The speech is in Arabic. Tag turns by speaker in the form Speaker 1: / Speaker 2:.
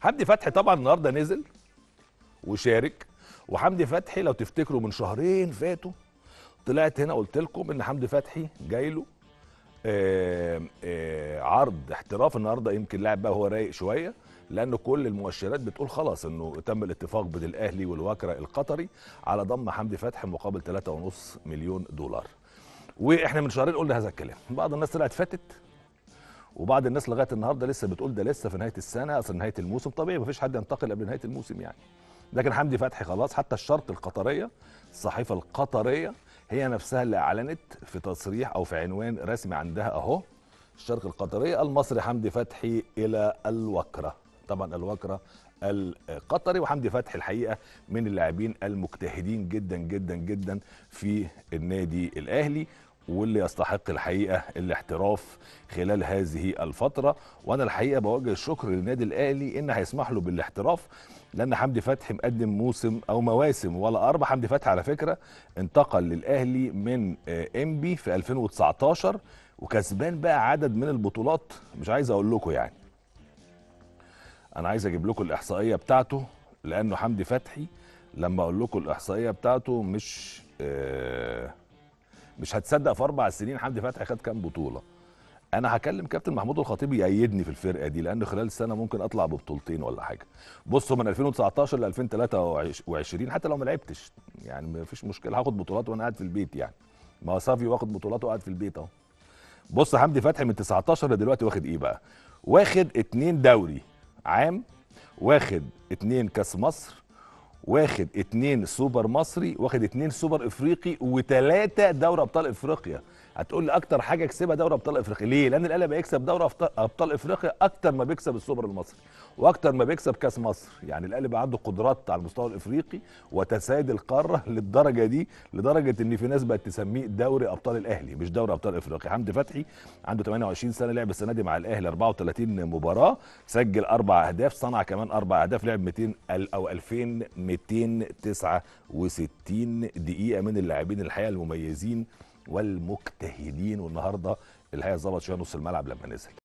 Speaker 1: حمدي فتحي طبعا النهارده نزل وشارك وحمدي فتحي لو تفتكروا من شهرين فاتوا طلعت هنا قلت لكم ان حمدي فتحي جاي له آه، آه، عرض احتراف النهارده يمكن لاعب بقى هو رايق شويه لان كل المؤشرات بتقول خلاص انه تم الاتفاق بين الاهلي والوكره القطري على ضم حمدي فتحي مقابل 3.5 مليون دولار واحنا من شهرين قلنا هذا الكلام بعض الناس طلعت فاتت وبعض الناس لغايه النهارده لسه بتقول ده لسه في نهايه السنه اصل نهايه الموسم طبيعي مفيش حد ينتقل قبل نهايه الموسم يعني لكن حمدي فتحي خلاص حتى الشرق القطريه الصحيفه القطريه هي نفسها اللي اعلنت في تصريح او في عنوان رسمي عندها اهو الشرق القطريه المصري حمدي فتحي الى الوكره طبعا الوكره القطري وحمدي فتحي الحقيقه من اللاعبين المجتهدين جدا جدا جدا في النادي الاهلي واللي يستحق الحقيقه الاحتراف خلال هذه الفتره وانا الحقيقه بوجه الشكر للنادي الاهلي ان هيسمح له بالاحتراف لان حمدي فتحي مقدم موسم او مواسم ولا اربع حمدي فتحي على فكره انتقل للاهلي من انبي آه، في 2019 وكسبان بقى عدد من البطولات مش عايز اقول لكم يعني انا عايز اجيب لكم الاحصائيه بتاعته لانه حمدي فتحي لما اقول لكم الاحصائيه بتاعته مش آه مش هتصدق في اربع سنين حمدي فتحي خد كام بطوله انا هكلم كابتن محمود الخطيب يأيدني في الفرقه دي لان خلال السنه ممكن اطلع ببطولتين ولا حاجه بصوا من 2019 ل 2023 حتى لو ما لعبتش يعني ما فيش مشكله هاخد بطولات وانا قاعد في البيت يعني ما هو صافي واخد بطولات وقاعد في البيت اهو بص حمدي فتحي من 19 لدلوقتي واخد ايه بقى واخد اتنين دوري عام واخد اتنين كاس مصر واخد اتنين سوبر مصري واخد اتنين سوبر افريقي وتلاتة دوري ابطال افريقيا هتقول لي اكتر حاجه كسبها دوري ابطال افريقيا ليه لان الاهلي بيكسب دوري ابطال افريقيا اكتر ما بيكسب السوبر المصري واكتر ما بيكسب كاس مصر يعني الاهلي بقى عنده قدرات على المستوى الافريقي وتسيد القاره للدرجه دي لدرجه ان في ناس بقت تسميه دوري ابطال الاهلي مش دوري ابطال افريقيا حمدي فتحي عنده 28 سنه لعب السنه دي مع الاهلي 34 مباراه سجل اربع اهداف صنع كمان اربع اهداف لعب 200 او 2269 دقيقه من اللاعبين الحقيقه المميزين والمجتهدين والنهارده الهيئه ظبط شويه نص الملعب لما نزل